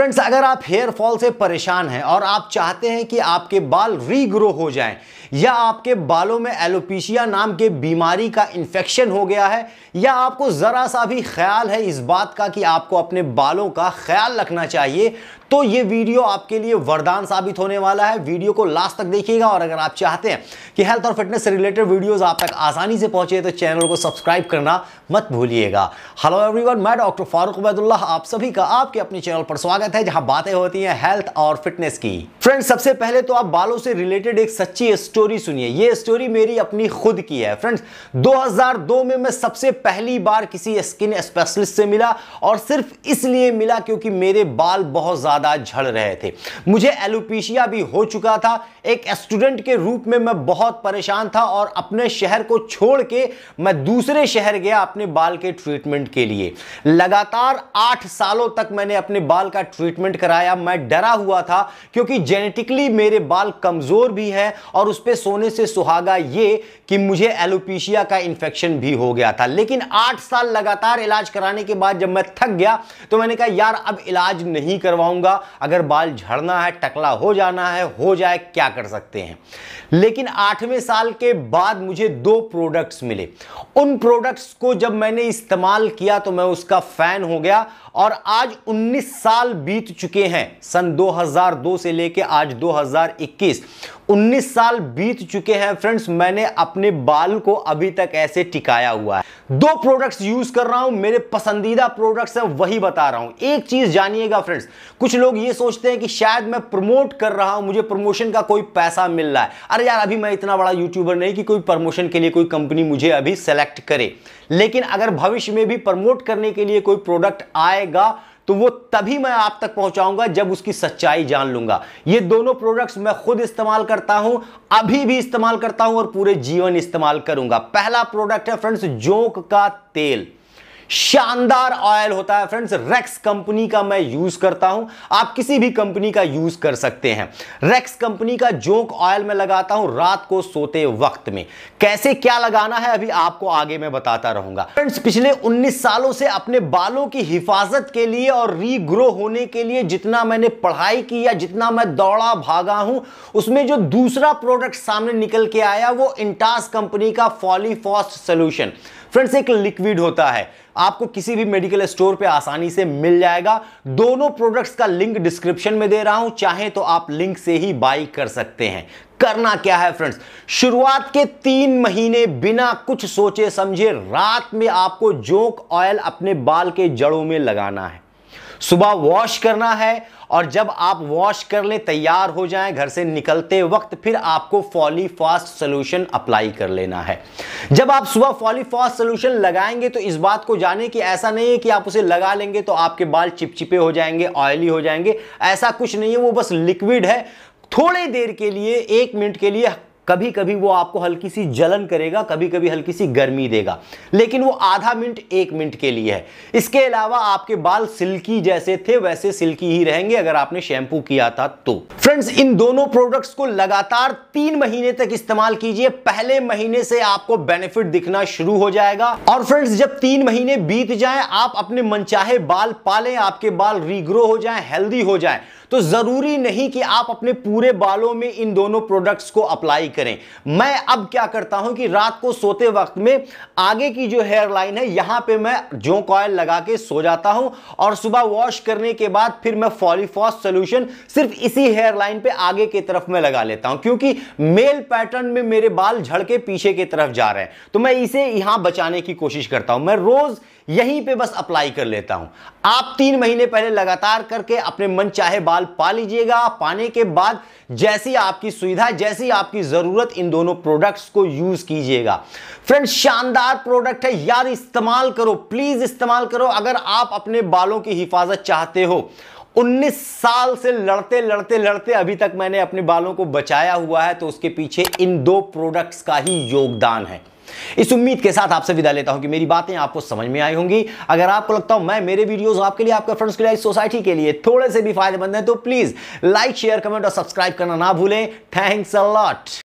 friends अगर आप hair fall से परेशान हैं और आप चाहते हैं कि आपके बाल रीग्रो हो जाएं या आपके बालों में एलोपीशिया नाम के बीमारी का इन्फेक्शन हो गया है या आपको ज़रा सा भी ख्याल है इस बात का कि आपको अपने बालों का ख्याल रखना चाहिए तो ये वीडियो आपके लिए वरदान साबित होने वाला है वीडियो को लास्ट तक देखिएगा और अगर आप चाहते हैं कि हेल्थ और फिटनेस से रिलेटेड वीडियो आप तक आसानी से पहुंचे तो चैनल को सब्सक्राइब करना मत भूलिएगा हेलो एवरीवन मैं डॉक्टर फारूक उबैदुल्ला आप सभी का आपके अपने चैनल पर स्वागत है जहां बातें होती हैं हेल्थ और फिटनेस की फ्रेंड्स सबसे पहले तो आप बालों से रिलेटेड एक सच्ची स्टोरी सुनिए ये स्टोरी मेरी अपनी खुद की है फ्रेंड्स 2002 में मैं सबसे पहली बार किसी स्किन स्पेशलिस्ट से मिला और सिर्फ इसलिए मिला क्योंकि मेरे बाल बहुत ज्यादा ज़्यादा झड़ रहे थे मुझे एलोपीशिया भी हो चुका था एक स्टूडेंट के रूप में मैं बहुत परेशान था और अपने शहर को छोड़ के मैं दूसरे शहर गया अपने बाल के ट्रीटमेंट के लिए लगातार आठ सालों तक मैंने अपने बाल का ट्रीटमेंट कराया मैं डरा हुआ था क्योंकि जेनेटिकली मेरे बाल कमज़ोर भी है और उस पर सोने से सुहागा ये कि मुझे एलोपीशिया का इंफेक्शन भी हो गया था लेकिन आठ साल लगातार इलाज कराने के बाद जब मैं थक गया तो मैंने कहा यार अब इलाज नहीं करवाऊंगा होगा अगर बाल झड़ना है टकला हो जाना है हो जाए क्या कर सकते हैं लेकिन आठवें साल के बाद मुझे दो प्रोडक्ट्स मिले उन प्रोडक्ट्स को जब मैंने इस्तेमाल किया तो मैं उसका फैन हो गया और आज 19 साल बीत चुके हैं सन 2002 से लेके आज 2021 19 साल बीत चुके हैं फ्रेंड्स मैंने अपने बाल को अभी तक ऐसे टिकाया हुआ है दो प्रोडक्ट्स यूज कर रहा हूं मेरे पसंदीदा प्रोडक्ट्स हैं वही बता रहा हूं एक चीज जानिएगा फ्रेंड्स कुछ लोग ये सोचते हैं कि शायद मैं प्रमोट कर रहा हूं मुझे प्रमोशन का कोई पैसा मिल रहा है अरे यार अभी मैं इतना बड़ा यूट्यूबर नहीं कि कोई प्रमोशन के लिए कोई कंपनी मुझे अभी सेलेक्ट करे लेकिन अगर भविष्य में भी प्रमोट करने के लिए कोई प्रोडक्ट आएगा तो वो तभी मैं आप तक पहुंचाऊंगा जब उसकी सच्चाई जान लूंगा ये दोनों प्रोडक्ट्स मैं खुद इस्तेमाल करता हूं अभी भी इस्तेमाल करता हूं और पूरे जीवन इस्तेमाल करूंगा पहला प्रोडक्ट है फ्रेंड्स जोंक का तेल शानदार ऑयल होता है फ्रेंड्स रेक्स कंपनी का मैं यूज करता हूं आप किसी भी कंपनी का यूज कर सकते हैं रेक्स कंपनी का जोंक ऑयल मैं लगाता हूं रात को सोते वक्त में कैसे क्या लगाना है अभी आपको आगे मैं बताता रहूंगा फ्रेंड्स पिछले 19 सालों से अपने बालों की हिफाजत के लिए और रीग्रो होने के लिए जितना मैंने पढ़ाई की या जितना मैं दौड़ा भागा हूं उसमें जो दूसरा प्रोडक्ट सामने निकल के आया वो इंटास कंपनी का फॉलीफॉस्ट सोल्यूशन फ्रेंड्स एक लिक्विड होता है आपको किसी भी मेडिकल स्टोर पे आसानी से मिल जाएगा दोनों प्रोडक्ट्स का लिंक डिस्क्रिप्शन में दे रहा हूं चाहे तो आप लिंक से ही बाई कर सकते हैं करना क्या है फ्रेंड्स शुरुआत के तीन महीने बिना कुछ सोचे समझे रात में आपको जोंक ऑयल अपने बाल के जड़ों में लगाना है सुबह वॉश करना है और जब आप वॉश कर ले तैयार हो जाएं घर से निकलते वक्त फिर आपको फॉली फास्ट सोल्यूशन अप्लाई कर लेना है जब आप सुबह फॉलीफास्ट सोल्यूशन लगाएंगे तो इस बात को जाने कि ऐसा नहीं है कि आप उसे लगा लेंगे तो आपके बाल चिपचिपे हो जाएंगे ऑयली हो जाएंगे ऐसा कुछ नहीं है वो बस लिक्विड है थोड़े देर के लिए एक मिनट के लिए कभी कभी वो आपको हल्की सी जलन करेगा कभी कभी हल्की सी गर्मी देगा लेकिन वो आधा मिनट एक मिनट के लिए है इसके अलावा आपके बाल सिल्की जैसे थे वैसे सिल्की ही रहेंगे अगर आपने शैंपू किया था तो फ्रेंड्स इन दोनों प्रोडक्ट्स को लगातार तीन महीने तक इस्तेमाल कीजिए पहले महीने से आपको बेनिफिट दिखना शुरू हो जाएगा और फ्रेंड्स जब तीन महीने बीत जाए आप अपने मनचाहे बाल पालें आपके बाल रीग्रो हो जाए हेल्दी हो जाए तो जरूरी नहीं कि आप अपने पूरे बालों में इन दोनों प्रोडक्ट्स को अप्लाई करें मैं अब क्या करता हूं कि रात को सोते वक्त में आगे की जो हेयर लाइन है यहां पे मैं जो कॉयल लगा के सो जाता हूं और सुबह वॉश करने के बाद फिर मैं फॉलीफॉस सोल्यूशन सिर्फ इसी हेयर लाइन पे आगे की तरफ में लगा लेता हूं क्योंकि मेल पैटर्न में मेरे बाल झड़के पीछे की तरफ जा रहे हैं तो मैं इसे यहां बचाने की कोशिश करता हूं मैं रोज यहीं पे बस अप्लाई कर लेता हूं आप तीन महीने पहले लगातार करके अपने मन चाहे बाल फिलहाल पा लीजिएगा पाने के बाद जैसी आपकी सुविधा जैसी आपकी जरूरत इन दोनों प्रोडक्ट्स को यूज कीजिएगा फ्रेंड शानदार प्रोडक्ट है यार इस्तेमाल करो प्लीज इस्तेमाल करो अगर आप अपने बालों की हिफाजत चाहते हो 19 साल से लड़ते लड़ते लड़ते अभी तक मैंने अपने बालों को बचाया हुआ है तो उसके पीछे इन दो प्रोडक्ट्स का ही योगदान है इस उम्मीद के साथ आपसे विदा लेता हूं कि मेरी बातें आपको समझ में आई होंगी अगर आपको लगता हूं मैं मेरे वीडियोस आपके लिए आपके फ्रेंड्स के लिए सोसाइटी के लिए थोड़े से भी फायदेमंद है तो प्लीज लाइक शेयर कमेंट और सब्सक्राइब करना ना भूलें थैंक्स अ लॉट